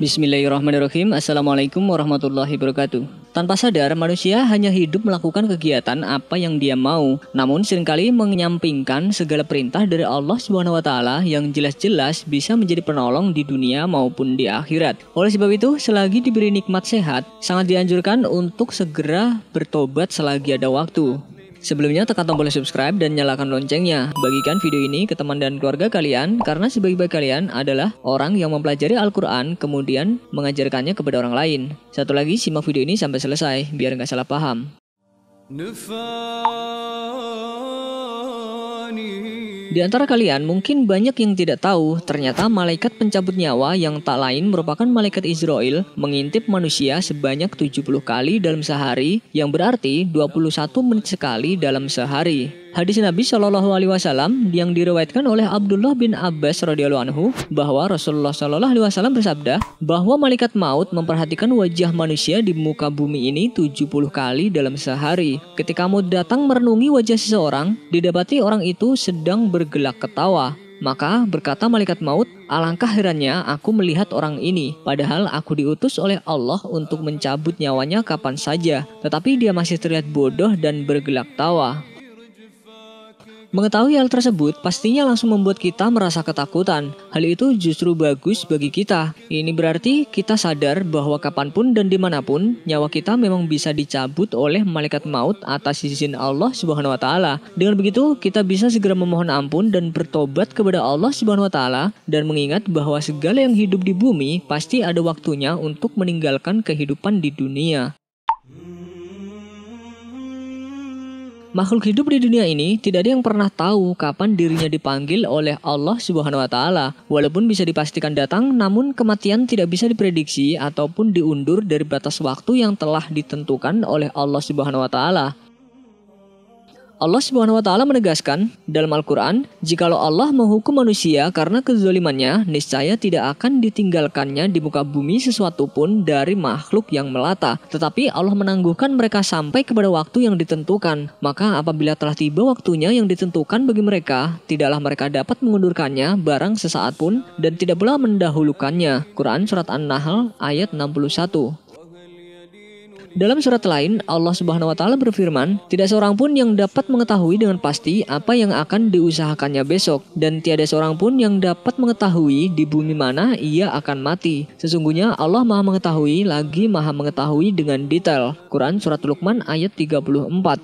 Bismillahirrahmanirrahim. Assalamualaikum warahmatullahi wabarakatuh. Tanpa sadar, manusia hanya hidup melakukan kegiatan apa yang dia mau, namun seringkali menyampingkan segala perintah dari Allah Subhanahu taala yang jelas-jelas bisa menjadi penolong di dunia maupun di akhirat. Oleh sebab itu, selagi diberi nikmat sehat, sangat dianjurkan untuk segera bertobat selagi ada waktu. Sebelumnya tekan tombol subscribe dan nyalakan loncengnya. Bagikan video ini ke teman dan keluarga kalian karena sebaik-baik kalian adalah orang yang mempelajari Al-Quran kemudian mengajarkannya kepada orang lain. Satu lagi simak video ini sampai selesai biar nggak salah paham. Nufa. Di antara kalian mungkin banyak yang tidak tahu, ternyata malaikat pencabut nyawa yang tak lain merupakan malaikat Israel mengintip manusia sebanyak 70 kali dalam sehari yang berarti 21 menit sekali dalam sehari. Hadis Nabi Shallallahu Alaihi Wasallam yang diriwayatkan oleh Abdullah bin Abbas radhiyallahu anhu bahwa Rasulullah Shallallahu Alaihi Wasallam bersabda bahwa malaikat maut memperhatikan wajah manusia di muka bumi ini 70 kali dalam sehari. Ketika maut datang merenungi wajah seseorang, didapati orang itu sedang bergelak ketawa. Maka berkata malaikat maut, Alangkah herannya aku melihat orang ini, padahal aku diutus oleh Allah untuk mencabut nyawanya kapan saja, tetapi dia masih terlihat bodoh dan bergelak tawa. Mengetahui hal tersebut pastinya langsung membuat kita merasa ketakutan. Hal itu justru bagus bagi kita. Ini berarti kita sadar bahwa kapanpun dan dimanapun nyawa kita memang bisa dicabut oleh malaikat maut atas izin Allah Subhanahu Wa Taala. Dengan begitu kita bisa segera memohon ampun dan bertobat kepada Allah Subhanahu Wa Taala dan mengingat bahwa segala yang hidup di bumi pasti ada waktunya untuk meninggalkan kehidupan di dunia. Makhluk hidup di dunia ini tidak ada yang pernah tahu kapan dirinya dipanggil oleh Allah Subhanahu wa taala. Walaupun bisa dipastikan datang, namun kematian tidak bisa diprediksi ataupun diundur dari batas waktu yang telah ditentukan oleh Allah Subhanahu wa taala. Allah Subhanahu wa taala menegaskan dalam Al-Qur'an, jikalau Allah menghukum manusia karena kezolimannya, niscaya tidak akan ditinggalkannya di muka bumi sesuatu pun dari makhluk yang melata, tetapi Allah menangguhkan mereka sampai kepada waktu yang ditentukan. Maka apabila telah tiba waktunya yang ditentukan bagi mereka, tidaklah mereka dapat mengundurkannya barang sesaat pun dan tidak pula mendahulukannya. Quran surat An-Nahl ayat 61. Dalam surat lain, Allah Subhanahu wa taala berfirman, "Tidak seorang pun yang dapat mengetahui dengan pasti apa yang akan diusahakannya besok dan tiada seorang pun yang dapat mengetahui di bumi mana ia akan mati. Sesungguhnya Allah Maha mengetahui lagi Maha mengetahui dengan detail." Quran surat Luqman ayat 34.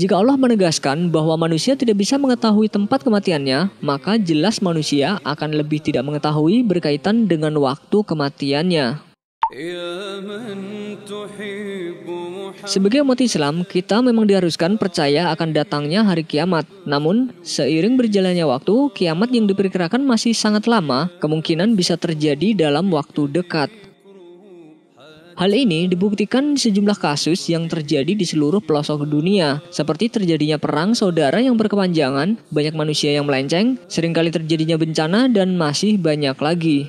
Jika Allah menegaskan bahwa manusia tidak bisa mengetahui tempat kematiannya, maka jelas manusia akan lebih tidak mengetahui berkaitan dengan waktu kematiannya. Sebagai umat Islam, kita memang diharuskan percaya akan datangnya hari kiamat. Namun, seiring berjalannya waktu, kiamat yang diperkirakan masih sangat lama, kemungkinan bisa terjadi dalam waktu dekat. Hal ini dibuktikan sejumlah kasus yang terjadi di seluruh pelosok dunia, seperti terjadinya perang saudara yang berkepanjangan, banyak manusia yang melenceng, seringkali terjadinya bencana, dan masih banyak lagi.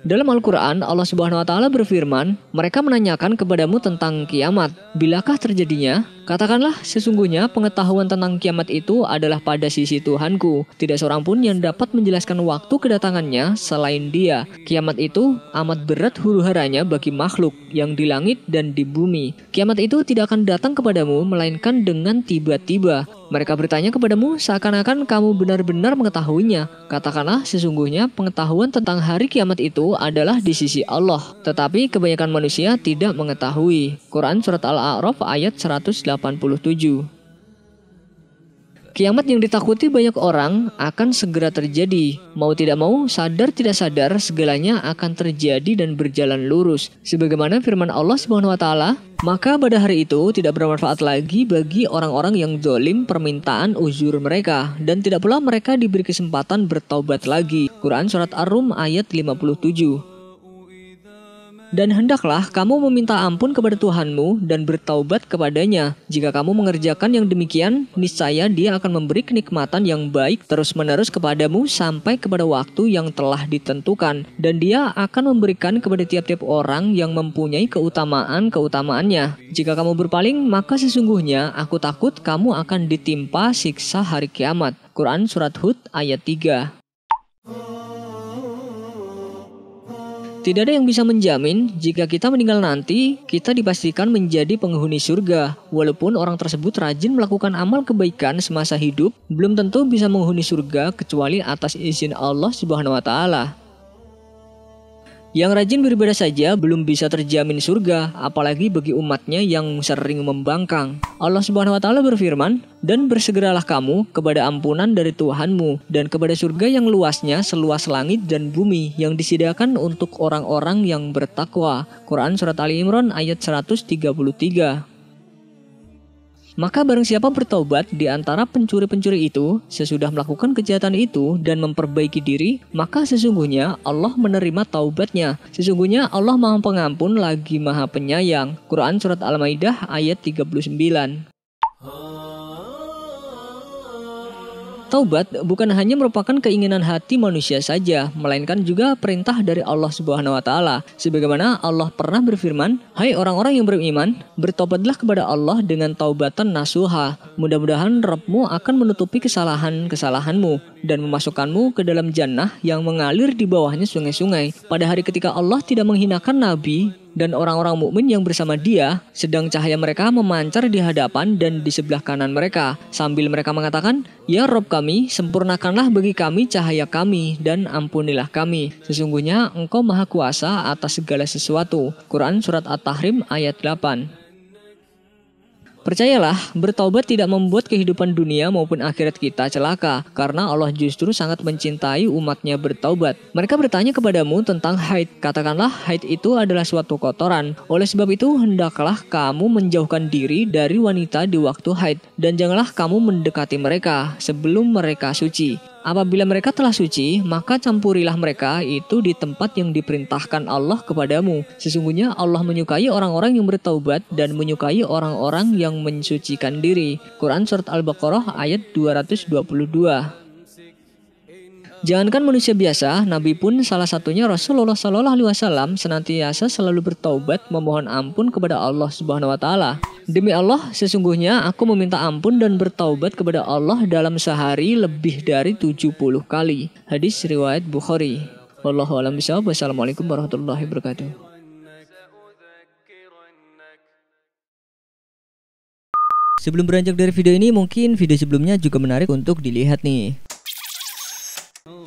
Dalam Al-Quran, Allah Subhanahu wa Ta'ala berfirman, "Mereka menanyakan kepadamu tentang kiamat. Bilakah terjadinya? Katakanlah, sesungguhnya pengetahuan tentang kiamat itu adalah pada sisi Tuhanku. Tidak seorang pun yang dapat menjelaskan waktu kedatangannya selain Dia. Kiamat itu amat berat huru-haranya bagi makhluk yang di langit dan di bumi. Kiamat itu tidak akan datang kepadamu, melainkan dengan tiba-tiba. Mereka bertanya kepadamu seakan-akan kamu benar-benar mengetahuinya. Katakanlah sesungguhnya pengetahuan tentang hari kiamat itu adalah di sisi Allah, tetapi kebanyakan manusia tidak mengetahui. Quran surat Al-A'raf ayat 187. Kiamat yang ditakuti banyak orang akan segera terjadi. Mau tidak mau, sadar tidak sadar segalanya akan terjadi dan berjalan lurus. Sebagaimana firman Allah Subhanahu maka pada hari itu tidak bermanfaat lagi bagi orang-orang yang zolim permintaan uzur mereka dan tidak pula mereka diberi kesempatan bertaubat lagi. Quran Surat Ar-Rum ayat 57 dan hendaklah kamu meminta ampun kepada Tuhanmu dan bertaubat kepadanya. Jika kamu mengerjakan yang demikian, niscaya dia akan memberi kenikmatan yang baik terus-menerus kepadamu sampai kepada waktu yang telah ditentukan. Dan dia akan memberikan kepada tiap-tiap orang yang mempunyai keutamaan-keutamaannya. Jika kamu berpaling, maka sesungguhnya aku takut kamu akan ditimpa siksa hari kiamat. Quran Surat Hud ayat 3 Tidak ada yang bisa menjamin jika kita meninggal nanti, kita dipastikan menjadi penghuni surga. Walaupun orang tersebut rajin melakukan amal kebaikan semasa hidup, belum tentu bisa menghuni surga kecuali atas izin Allah Subhanahu wa taala. Yang rajin beribadah saja belum bisa terjamin surga, apalagi bagi umatnya yang sering membangkang. Allah Subhanahu wa taala berfirman, "Dan bersegeralah kamu kepada ampunan dari Tuhanmu dan kepada surga yang luasnya seluas langit dan bumi yang disediakan untuk orang-orang yang bertakwa." Quran surat Ali Imran ayat 133. Maka barang siapa bertobat di antara pencuri-pencuri itu sesudah melakukan kejahatan itu dan memperbaiki diri, maka sesungguhnya Allah menerima taubatnya. Sesungguhnya Allah Maha Pengampun lagi Maha Penyayang. Quran surat Al-Maidah ayat 39. Oh. Taubat bukan hanya merupakan keinginan hati manusia saja, melainkan juga perintah dari Allah Subhanahu wa taala. Sebagaimana Allah pernah berfirman, "Hai orang-orang yang beriman, bertobatlah kepada Allah dengan taubatan nasuha. Mudah-mudahan Rabbmu akan menutupi kesalahan-kesalahanmu dan memasukkanmu ke dalam jannah yang mengalir di bawahnya sungai-sungai." Pada hari ketika Allah tidak menghinakan nabi dan orang-orang mukmin yang bersama dia, sedang cahaya mereka memancar di hadapan dan di sebelah kanan mereka, sambil mereka mengatakan, Ya Rob kami, sempurnakanlah bagi kami cahaya kami, dan ampunilah kami. Sesungguhnya engkau maha kuasa atas segala sesuatu. Quran Surat At-Tahrim ayat 8 Percayalah, bertobat tidak membuat kehidupan dunia maupun akhirat kita celaka, karena Allah justru sangat mencintai umatnya bertobat Mereka bertanya kepadamu tentang haid. Katakanlah, haid itu adalah suatu kotoran. Oleh sebab itu, hendaklah kamu menjauhkan diri dari wanita di waktu haid, dan janganlah kamu mendekati mereka sebelum mereka suci. Apabila mereka telah suci, maka campurilah mereka itu di tempat yang diperintahkan Allah kepadamu. Sesungguhnya Allah menyukai orang-orang yang bertaubat dan menyukai orang-orang yang mensucikan diri. Quran Surat Al-Baqarah ayat 222 Jangankan manusia biasa, Nabi pun salah satunya Rasulullah Shallallahu Alaihi Wasallam senantiasa selalu bertaubat memohon ampun kepada Allah Subhanahu Wa Taala. Demi Allah, sesungguhnya aku meminta ampun dan bertaubat kepada Allah dalam sehari lebih dari 70 kali. Hadis riwayat Bukhari. Wallahu a'lam bishawab. Wassalamualaikum warahmatullahi wabarakatuh. Sebelum beranjak dari video ini, mungkin video sebelumnya juga menarik untuk dilihat nih.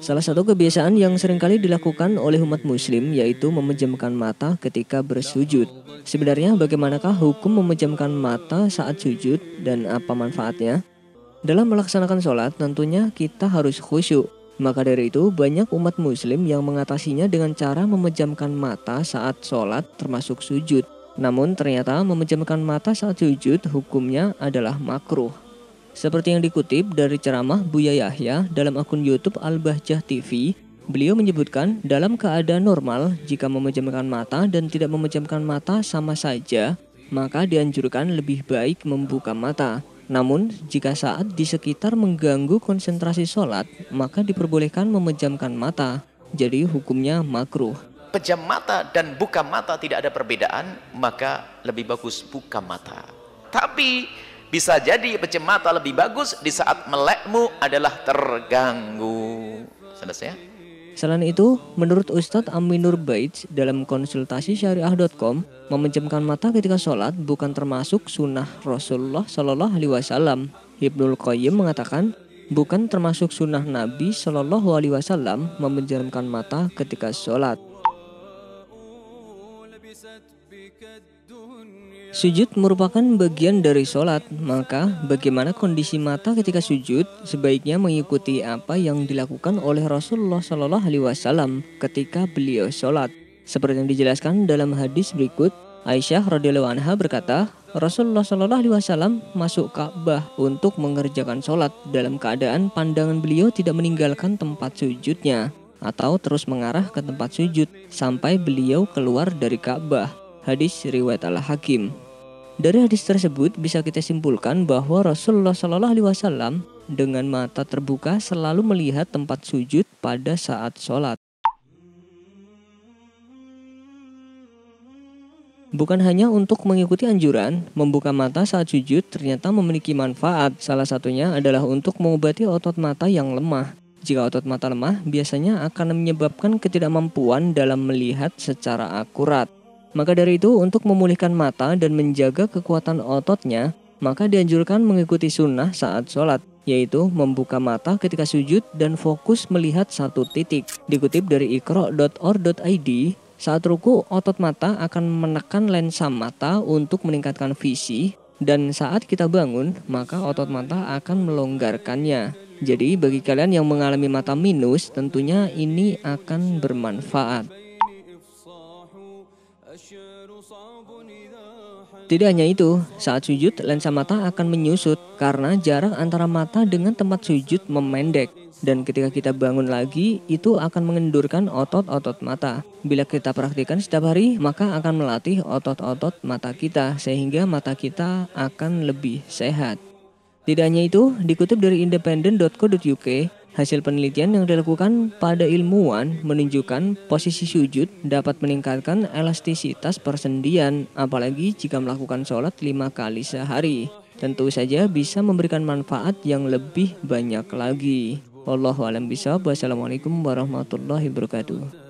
Salah satu kebiasaan yang seringkali dilakukan oleh umat muslim yaitu memejamkan mata ketika bersujud. Sebenarnya bagaimanakah hukum memejamkan mata saat sujud dan apa manfaatnya? Dalam melaksanakan sholat tentunya kita harus khusyuk. Maka dari itu banyak umat muslim yang mengatasinya dengan cara memejamkan mata saat sholat termasuk sujud. Namun ternyata memejamkan mata saat sujud hukumnya adalah makruh. Seperti yang dikutip dari ceramah Buya Yahya dalam akun YouTube Al-Bahjah TV, beliau menyebutkan dalam keadaan normal jika memejamkan mata dan tidak memejamkan mata sama saja, maka dianjurkan lebih baik membuka mata. Namun, jika saat di sekitar mengganggu konsentrasi sholat, maka diperbolehkan memejamkan mata. Jadi hukumnya makruh. Pejam mata dan buka mata tidak ada perbedaan, maka lebih bagus buka mata. Tapi bisa jadi pecemata lebih bagus di saat melekmu adalah terganggu. Selesai ya? Selain itu, menurut Ustadz Aminur Baits dalam konsultasi syariah.com, memejamkan mata ketika sholat bukan termasuk sunnah Rasulullah Shallallahu Alaihi Wasallam. Ibnul Qayyim mengatakan, bukan termasuk sunnah Nabi Shallallahu Alaihi Wasallam memejamkan mata ketika sholat. Sujud merupakan bagian dari sholat, maka bagaimana kondisi mata ketika sujud sebaiknya mengikuti apa yang dilakukan oleh Rasulullah Shallallahu Alaihi Wasallam ketika beliau sholat. Seperti yang dijelaskan dalam hadis berikut, Aisyah radhiyallahu anha berkata, Rasulullah Shallallahu Alaihi Wasallam masuk Ka'bah untuk mengerjakan sholat dalam keadaan pandangan beliau tidak meninggalkan tempat sujudnya atau terus mengarah ke tempat sujud sampai beliau keluar dari Ka'bah. Hadis riwayat Al-Hakim. Dari hadis tersebut bisa kita simpulkan bahwa Rasulullah Shallallahu Alaihi Wasallam dengan mata terbuka selalu melihat tempat sujud pada saat sholat. Bukan hanya untuk mengikuti anjuran, membuka mata saat sujud ternyata memiliki manfaat. Salah satunya adalah untuk mengobati otot mata yang lemah. Jika otot mata lemah, biasanya akan menyebabkan ketidakmampuan dalam melihat secara akurat. Maka dari itu, untuk memulihkan mata dan menjaga kekuatan ototnya, maka dianjurkan mengikuti sunnah saat sholat, yaitu membuka mata ketika sujud dan fokus melihat satu titik. Dikutip dari ikro.or.id, saat ruku, otot mata akan menekan lensa mata untuk meningkatkan visi, dan saat kita bangun, maka otot mata akan melonggarkannya. Jadi, bagi kalian yang mengalami mata minus, tentunya ini akan bermanfaat. Tidak hanya itu, saat sujud, lensa mata akan menyusut karena jarak antara mata dengan tempat sujud memendek. Dan ketika kita bangun lagi, itu akan mengendurkan otot-otot mata. Bila kita praktikkan setiap hari, maka akan melatih otot-otot mata kita sehingga mata kita akan lebih sehat. Tidak hanya itu, dikutip dari independent.co.uk, Hasil penelitian yang dilakukan pada ilmuwan menunjukkan posisi sujud dapat meningkatkan elastisitas persendian, apalagi jika melakukan sholat lima kali sehari. Tentu saja bisa memberikan manfaat yang lebih banyak lagi. Wallahualam bisa. Wassalamualaikum warahmatullahi wabarakatuh.